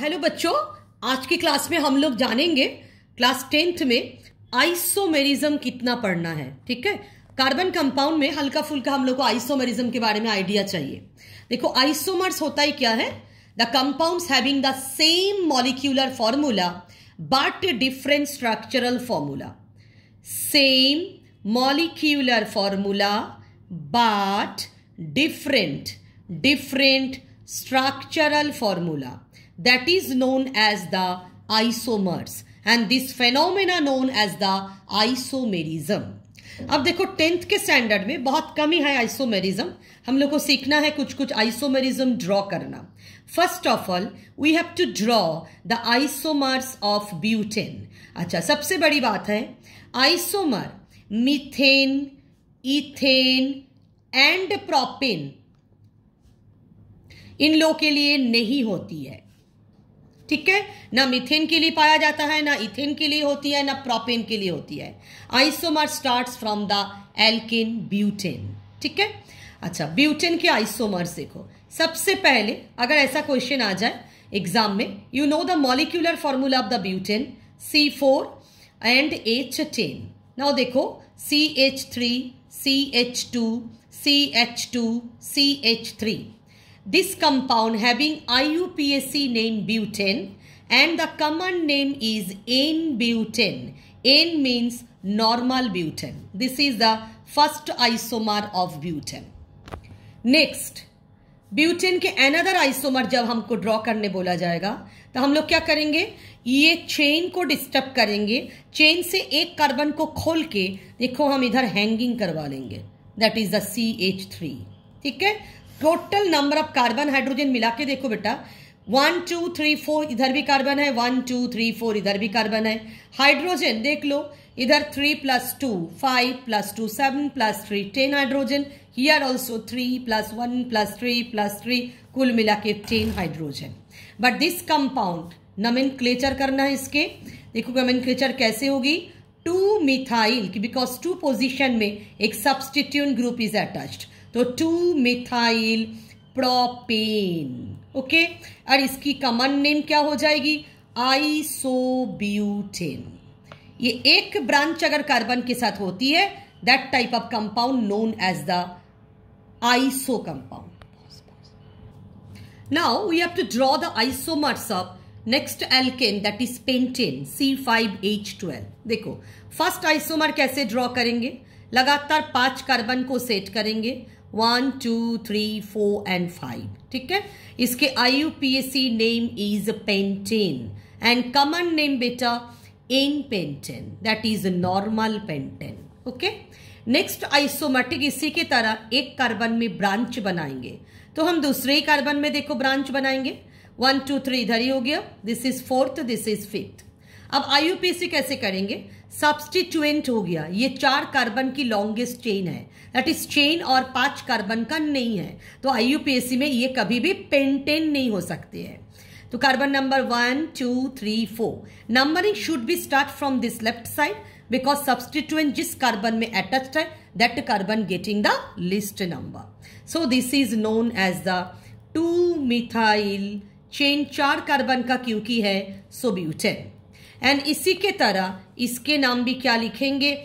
Hello uh, बच्चों आज की क्लास में हम लोग जानेंगे क्लास टेंथ में आइसोमेरिज्म कितना पढ़ना है ठीक है कार्बन कंपाउंड में हल्का फुल्का हम लोग को आइसोमेरिज्म के बारे में आइडिया चाहिए देखो आइसोमर्स होता ही क्या है the compounds having the same molecular formula but different structural formula same molecular formula but different different structural formula that is known as the isomers and this phenomena known as the isomerism अब देखो tenth के standard में बहुत कमी है isomerism हम लोग को सीखना है कुछ कुछ आइसोमेरिज्म ड्रॉ करना first of all we have to draw the isomers of butane अच्छा सबसे बड़ी बात है isomer methane ethane and propane इन लोगों के लिए नहीं होती है ठीक है ना मिथेन के लिए पाया जाता है ना इथेन के लिए होती है ना प्रोपेन के लिए होती है isomer starts from the alkene butane ठीक है अच्छा ब्यूटेन के आइसोमर देखो सबसे पहले अगर ऐसा क्वेश्चन आ जाए एग्जाम में you know the molecular formula of the butane C four and H ten now देखो C H three C H two C H two C H three This compound having IUPAC name butane and the common name is N-butane. N means normal butane. This is the first isomer of butane. Next, butane के another isomer जब हमको draw करने बोला जाएगा तो हम लोग क्या करेंगे ये चेन को डिस्टर्ब करेंगे चेन से एक कार्बन को खोल के देखो हम इधर हैंगिंग करवा लेंगे that is the C H three ठीक है total number of carbon hydrogen मिला के देखो बेटा वन टू थ्री फोर इधर भी कार्बन है वन टू थ्री फोर इधर भी कार्बन है हाइड्रोजन देख लो इधर three plus two five plus two seven plus three ten hydrogen here also three plus one plus three plus three कुल मिला के ten hydrogen but this compound naming करना है इसके देखो नमिन क्लेचर कैसे होगी two methyl because two position में एक सब्सटीट्यून ग्रुप इज अटैच्ड तो टू मिथाइल प्रोपेन ओके और इसकी कॉमन नेम क्या हो जाएगी आइसोब्यूटेन ये एक ब्रांच अगर कार्बन के साथ होती है that type of compound known as the iso compound now we have to draw the isomers of next alkane that is pentane C five H twelve देखो फर्स्ट आइसोमर कैसे draw करेंगे लगातार पांच कार्बन को सेट करेंगे one two three four and five ठीक है इसके I name is pentane and common name बेटा in pentane that is normal pentane okay next isomeric इसी के तरह एक कार्बन में ब्रांच बनाएंगे तो हम दूसरे ही कार्बन में देखो ब्रांच बनाएंगे वन टू थ्री इधर ही हो गया this is fourth this is fifth अब आईयूपीएसी कैसे करेंगे सब्सटीट्यूएंट हो गया ये चार कार्बन की लॉन्गेस्ट चेन है दैट इज चेन और पांच कार्बन का नहीं है तो आईयूपीएसी में ये कभी भी पेंटेन नहीं हो सकते हैं तो carbon number one two three four numbering should be start from this left side because substituent जिस कार्बन में अटैच्ड है that carbon getting the least number so this is known as the two methyl chain चार carbon का क्योंकि है सो butane and इसी के तरह इसके नाम भी क्या लिखेंगे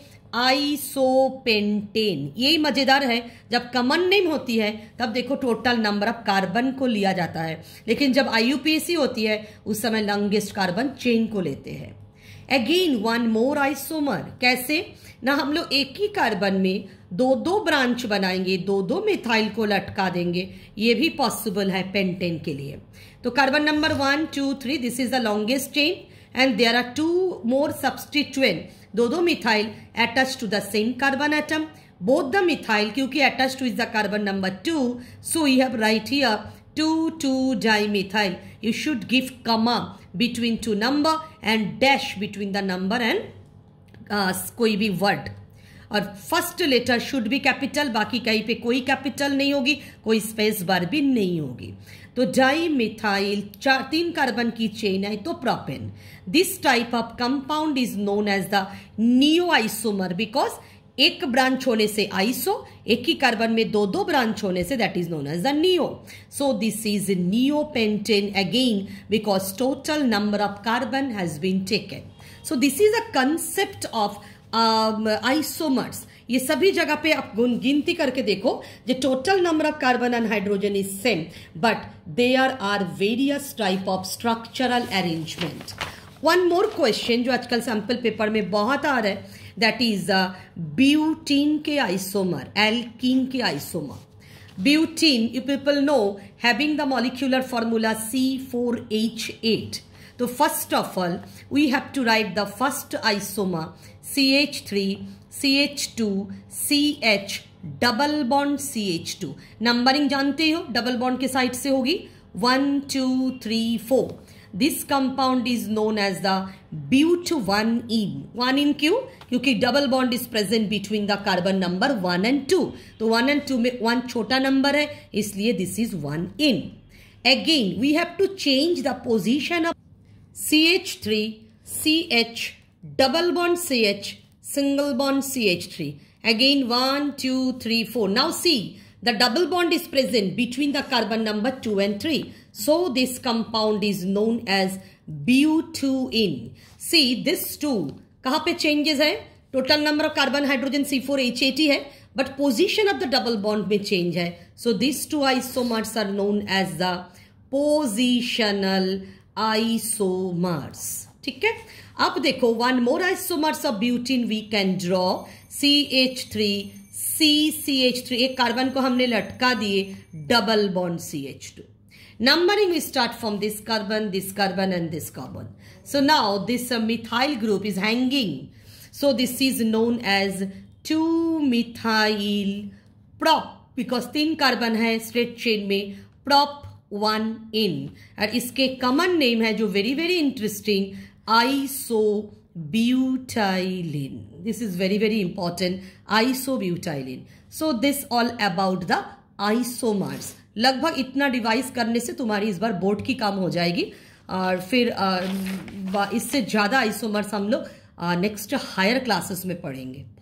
आइसोपेंटेन यही मज़ेदार है जब कमन नेम होती है तब देखो टोटल नंबर ऑफ कार्बन को लिया जाता है लेकिन जब आई होती है उस समय लंगेस्ट कार्बन चेन को लेते हैं अगेन वन मोर आइसोमर कैसे ना हम लोग एक ही कार्बन में दो दो ब्रांच बनाएंगे दो दो मिथाइल को लटका देंगे ये भी पॉसिबल है पेंटेन के लिए तो carbon number one two three this is the longest chain and there are two more substituent dodomethyl methyl attached to the same carbon atom both the methyl because attached to is the carbon number 2 so you have right here 2 2 dimethyl you should give comma between two number and dash between the number and uh, कोई भी और first letter should भी capital बाकी कहीं पे कोई capital नहीं होगी कोई स्पेस बार भी नहीं होगी तो डाई मिथाइल चार तीन कार्बन की चेन है तो propane this type of compound is known as the neo isomer because एक ब्रांच होने से आइसो एक ही कार्बन में दो दो ब्रांच होने से that is known as the neo so this is neo pentane again because total number of carbon has been taken so this is a concept of isomers ये सभी जगह पे आप गिनती करके देखो जो total number of carbon and hydrogen is same but they are are various type of structural arrangement one more question जो आजकल सैम्पल पेपर में बहुत आ रहा है दैट इज ब्यूटीन के आइसोमर एल्कीन के isomer butene you people know having the molecular formula C four H eight तो first of all we have to write the first isomer C H three C H two C H double bond C H two numbering जानते हो double bond के side से होगी one two three four this compound is known as the but one ene one ene क्यों क्योंकि double bond is present between the carbon number one and two तो one and two में one छोटा number है इसलिए this is one ene again we have to change the position of C H three C H double bond C H single bond C H three again one two three four now see the double bond is present between the carbon number two and three so this compound is known as B two ene see this two कहां पे changes है total number of carbon hydrogen C four H eight है but position of the double bond में change है so this two isomers are known as the positional isomers ठीक है अब देखो one more isomers of butene we can draw C H three C C H three एक carbon को हमने लटका दिए double bond C H two numbering we start from this carbon this carbon and this carbon so now this methyl group is hanging so this is known as two methyl prop because तीन carbon है straight chain में prop one ene और इसके common name है जो very very interesting iso butylene this is very very important iso butylene so this all about the isomers लगभग इतना device करने से तुम्हारी इस बार बोर्ड की काम हो जाएगी और फिर इससे ज़्यादा आइसोमर्स हम लोग नेक्स्ट हायर क्लासेस में पढ़ेंगे